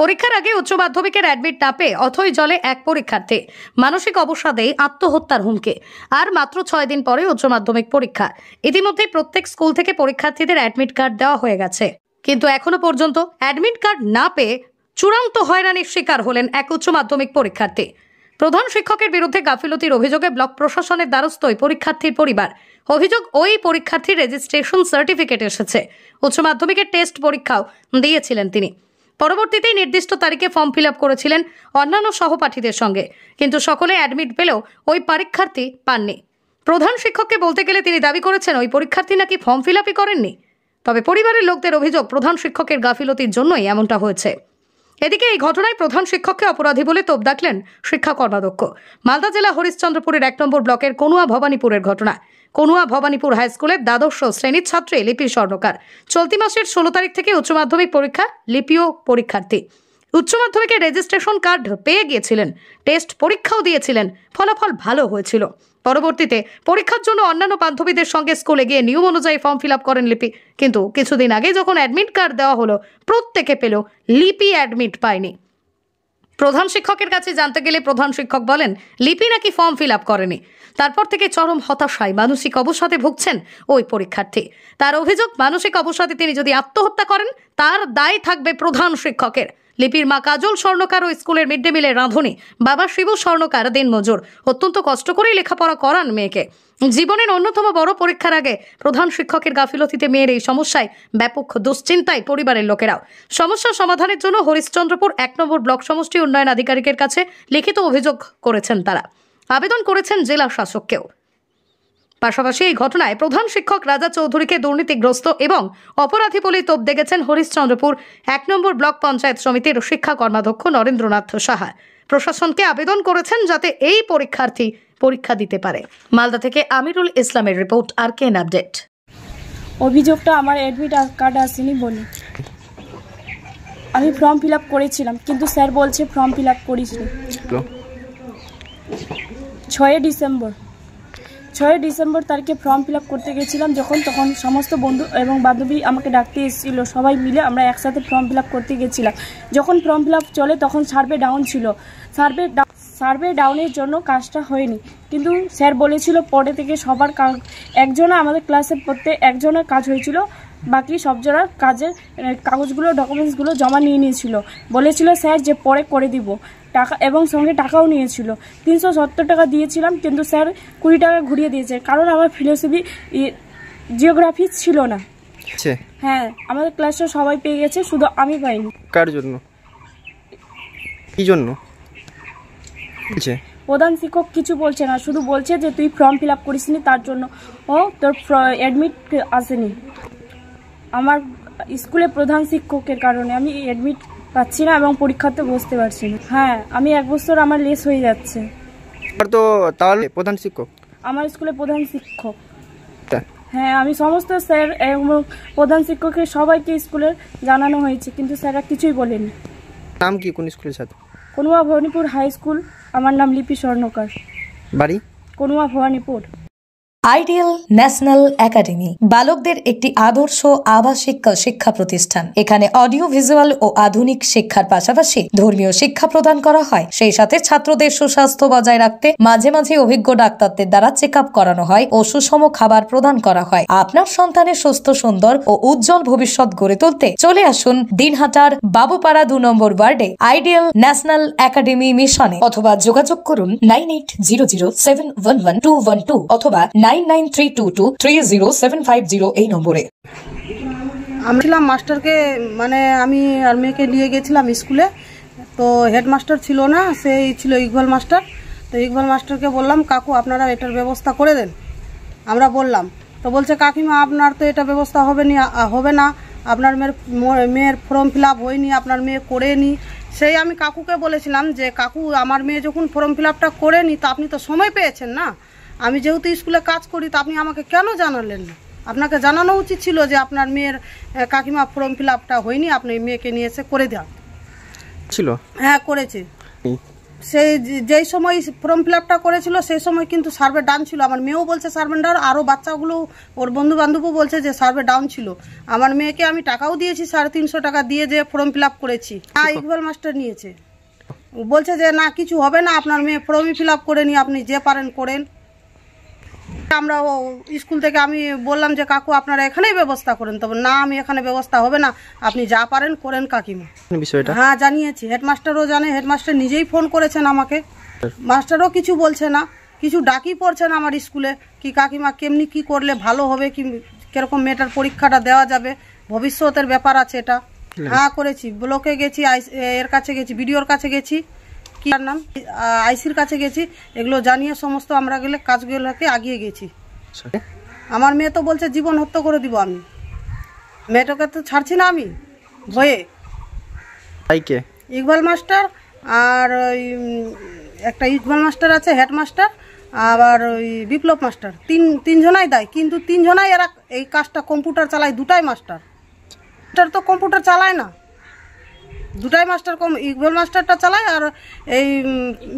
পরীক্ষার আগে উচ্চ মাধ্যমিকের অ্যাডমিট না পেয়ে অথই জলে এক পরীক্ষার্থী মানসিক অবসাদে আত্মহত্যার হুমকি আর মাত্র ছয় দিন পরে উচ্চ মাধ্যমিক পরীক্ষা ইতিমধ্যে প্রত্যেক স্কুল থেকে পরীক্ষার্থীদের অ্যাডমিট কার্ড দেওয়া হয়ে গেছে কিন্তু এখনো পর্যন্ত অ্যাডমিট কার্ড না পেয়ে চূড়ান্ত হয়রানির শিকার হলেন এক উচ্চ মাধ্যমিক পরীক্ষার্থী প্রধান শিক্ষকের বিরুদ্ধে গাফিলতির অভিযোগে ব্লক প্রশাসনের দ্বারস্থই পরীক্ষার্থীর পরিবার অভিযোগ ওই পরীক্ষার্থীর রেজিস্ট্রেশন সার্টিফিকেট এসেছে উচ্চ মাধ্যমিকের টেস্ট পরীক্ষাও দিয়েছিলেন তিনি পরবর্তীতেই নির্দিষ্ট তারিখে ফর্ম ফিল করেছিলেন অন্যান্য সহপাঠীদের সঙ্গে কিন্তু সকলে অ্যাডমিট পেলেও ওই পরীক্ষার্থী পাননি প্রধান শিক্ষককে বলতে গেলে তিনি দাবি করেছেন ওই পরীক্ষার্থী নাকি ফর্ম ফিল করেননি তবে পরিবারের লোকদের অভিযোগ প্রধান শিক্ষকের গাফিলতির জন্যই এমনটা হয়েছে এদিকে এই ঘটনায় প্রধান শিক্ষককে অপরাধী বলে তোপ ডাকলেন শিক্ষা কর্মাধ্যক্ষ মালদা জেলা হরিশ্চন্দ্রপুরের এক নম্বর ব্লকের কনুয়া ভবানীপুরের ঘটনা কনুয়া ভবানীপুর হাই স্কুলের দ্বাদশ শ্রেণীর ছাত্রী লিপি স্বর্ণকার চলতি মাসের ষোলো তারিখ থেকে উচ্চ মাধ্যমিক পরীক্ষা লিপিও পরীক্ষার্থী উচ্চ মাধ্যমিকের রেজিস্ট্রেশন কার্ড পেয়ে গিয়েছিলেন টেস্ট পরীক্ষাও দিয়েছিলেন ফলাফল ভালো হয়েছিল পরবর্তীতে পরীক্ষার জন্য অন্যান্য বান্ধবীদের সঙ্গে স্কুলে গিয়ে নিয়ম অনুযায়ী ফর্ম ফিল করেন লিপি কিন্তু কিছুদিন আগে যখন অ্যাডমিট কার্ড দেওয়া হলো প্রত্যেকে পেল লিপি অ্যাডমিট পায়নি প্রধান শিক্ষকের কাছে জানতে গেলে প্রধান শিক্ষক বলেন লিপি নাকি ফর্ম ফিল আপ করেনি তারপর থেকে চরম হতাশায় মানসিক অবসাদে ভুগছেন ওই পরীক্ষার্থী তার অভিযোগ মানসিক অবসাদে তিনি যদি আত্মহত্যা করেন তার দায় থাকবে প্রধান শিক্ষকের লিপির মা কাজল স্বর্ণকার ও স্কুলের মিড ডে মিলের রাঁধুনি বাবা শিবু স্বর্ণকার মজুর অত্যন্ত কষ্ট করেই লেখাপড়া করান মেয়েকে জীবনের অন্যতম বড় পরীক্ষার আগে প্রধান শিক্ষকের গাফিলতিতে মেয়ের এই সমস্যায় ব্যাপক দুশ্চিন্তায় পরিবারের লোকেরাও সমস্যা সমাধানের জন্য হরিশ্চন্দ্রপুর এক নম্বর ব্লক সমষ্টি উন্নয়ন আধিকারিকের কাছে লিখিত অভিযোগ করেছেন তারা আবেদন করেছেন জেলা শাসককেও পাশাপাশি এই ঘটনায় প্রধান শিক্ষক রাজা চৌধুরীকে দুর্নীতিগ্রস্ত এবং অপরাধী বলে তোপ দেখেছেন হরিশ্চন্দ্রপুর এক নম্বর ব্লক পঞ্চায়েত সমিতির শিক্ষা কর্মাধ্যক্ষ নরেন্দ্রনাথ সাহা প্রশাসনকে আবেদন করেছেন যাতে এই পরীক্ষার্থী পরীক্ষা দিতে পারে মালদা থেকে আমিরুল ইসলামের রিপোর্ট আর কেন আপডেট অভিযোগটা আমার অ্যাডমিট কার্ড আসেনি বলি আমি ফর্ম ফিল করেছিলাম কিন্তু স্যার বলছে ফর্ম ফিল আপ করিস ছয় ডিসেম্বর ছয় ডিসেম্বর তারিখে ফর্ম ফিল করতে গেছিলাম যখন তখন সমস্ত বন্ধু এবং বান্ধবী আমাকে ডাকতে এসেছিলো সবাই মিলে আমরা একসাথে ফর্ম ফিল করতে গেছিলাম যখন ফর্ম ফিল চলে তখন সার্ভে ডাউন ছিল সার্ভে সার্ভে ডাউনের জন্য কাজটা হয়নি কিন্তু স্যার বলেছিল পরে থেকে সবার একজনা আমাদের ক্লাসে পড়তে একজনের কাজ হয়েছিল বাকি সবজনার কাজের কাগজগুলো ডকুমেন্টসগুলো জমা নিয়ে নিয়েছিল বলেছিল স্যার যে পরে করে দিব টাকা এবং সঙ্গে টাকাও নিয়েছিল তিনশো সত্তর টাকা দিয়েছিলাম কিন্তু স্যার কুড়ি টাকা ঘুরিয়ে দিয়েছে কারণ আমার ফিলোসফি জিওগ্রাফি ছিল না হ্যাঁ আমাদের ক্লাসটা সবাই পেয়ে গেছে শুধু আমি পাইনি কার জন্য কি জন্য প্রধান শিক্ষক কিছু বলছে না শুধু বলছে যে তুই ফর্ম ফিল আপ করিসনি তার জন্য ও তোর অ্যাডমিট আসেনি আমার স্কুলে প্রধান শিক্ষকের কারণে আমি অ্যাডমিট পাচ্ছি না এবং পরীক্ষাতে বসতে পারছি না হ্যাঁ আমি এক বছর আমার লেস হয়ে যাচ্ছে তো তাহলে প্রধান শিক্ষক আমার স্কুলে প্রধান শিক্ষক হ্যাঁ আমি সমস্ত স্যার এবং প্রধান শিক্ষককে সবাইকে স্কুলের জানানো হয়েছে কিন্তু স্যাররা কিছুই বলেনি নাম কি কোন স্কুলের ছাত্র কোনোয়া ভবানীপুর হাই স্কুল আমার নাম লিপি স্বর্ণকার বাড়ি কোনোয়া ভবানীপুর আইডিয়াল ন্যাশনাল একাডেমি বালকদের একটি আদর্শ আবাসিক শিক্ষা প্রতিষ্ঠান এখানে অডিও ভিজুয়াল ও আধুনিক শিক্ষার পাশাপাশি ধর্মীয় শিক্ষা প্রদান করা হয় সেই সাথে ছাত্রদের সুস্বাস্থ্য বজায় রাখতে মাঝে মাঝে অভিজ্ঞ ডাক্তারদের দ্বারা চেক আপ করানো হয় ও সুষম খাবার প্রদান করা হয় আপনার সন্তানের সুস্থ সুন্দর ও উজ্জ্বল ভবিষ্যৎ গড়ে তুলতে চলে আসুন দিনহাটার বাবুপাড়া দু নম্বর ওয়ার্ডে আইডিয়াল ন্যাশনাল একাডেমি মিশনে অথবা যোগাযোগ করুন nine eight zero zero seven one one two one two অথবা নাইন এই নম্বরে আমি ছিলাম মাস্টারকে মানে আমি আর মেয়েকে নিয়ে গেছিলাম স্কুলে তো হেডমাস্টার ছিল না সেই ছিল ইকবাল মাস্টার তো ইকবাল মাস্টারকে বললাম কাকু আপনারা এটার ব্যবস্থা করে দেন আমরা বললাম তো বলছে কাকিমা আপনার তো এটা ব্যবস্থা হবে নি হবে না আপনার মেয়ের মেয়ের ফর্ম ফিল আপ হয়নি আপনার মেয়ে করেনি সেই আমি কাকুকে বলেছিলাম যে কাকু আমার মেয়ে যখন ফর্ম ফিল আপটা করেনি তো আপনি তো সময় পেয়েছেন না আমি যেহেতু স্কুলে কাজ করি তা আপনি আমাকে কেন জানালেন না আপনাকে জানানো উচিত ছিল যে আপনার মেয়ের কাকিমা ফর্ম ফিল আপটা হয়নি আপনি মেয়েকে নিয়ে এসে করে দেন ছিল হ্যাঁ করেছে সেই যেই সময় ফর্ম ফিল আপটা করেছিল সেই সময় কিন্তু সার্ভে ডাউন ছিল আমার মেয়েও বলছে সার্ভে ডাউন আরও বাচ্চাগুলো ওর বন্ধু বান্ধবও বলছে যে সার্ভে ডাউন ছিল আমার মেয়েকে আমি টাকাও দিয়েছি সাড়ে তিনশো টাকা দিয়ে যে ফর্ম ফিল আপ করেছি হ্যাঁ ইকবাল মাস্টার নিয়েছে বলছে যে না কিছু হবে না আপনার মেয়ে ফর্মই ফিল আপ করে নি আপনি যে পারেন করেন আমরা স্কুল থেকে আমি বললাম যে কাকু আপনারা এখানেই ব্যবস্থা করেন তবে না আমি এখানে ব্যবস্থা হবে না আপনি যা পারেন করেন কাকিমা বিষয়টা হ্যাঁ জানিয়েছি হেডমাস্টারও জানে হেডমাস্টার নিজেই ফোন করেছেন আমাকে মাস্টারও কিছু বলছে না কিছু ডাকি পড়ছে না আমার স্কুলে কি কাকিমা কেমনি কি করলে ভালো হবে কি কিরকম মেয়েটার পরীক্ষাটা দেওয়া যাবে ভবিষ্যতের ব্যাপার আছে এটা হ্যাঁ করেছি ব্লকে গেছি এর কাছে গেছি বিডিওর কাছে গেছি নাম আইসির কাছে গেছি এগুলো জানিয়ে সমস্ত আমরা গেলে কাজগুলোকে আগিয়ে গেছি আচ্ছা। আমার মেয়ে তো বলছে জীবন হত্যা করে দিব আমি মেয়েটাকে তো ছাড়ছি না আমি ভয়ে ইকবাল মাস্টার আর ওই একটা ইকবাল মাস্টার আছে হেডমাস্টার আবার ওই বিপ্লব মাস্টার তিন তিনজনাই দেয় কিন্তু তিনজনাই এরা এই কাজটা কম্পিউটার চালায় দুটাই মাস্টার তো কম্পিউটার চালায় না দুটাই মাস্টার কম ইকবল মাস্টারটা চালায় আর এই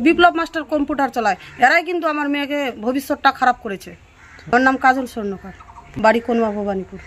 বিপ্লব মাস্টার কম্পিউটার চালায় এরাই কিন্তু আমার মেয়েকে ভবিষ্যৎটা খারাপ করেছে আমার নাম কাজল স্বর্ণকার বাড়ি কোনবা ভবানীপুর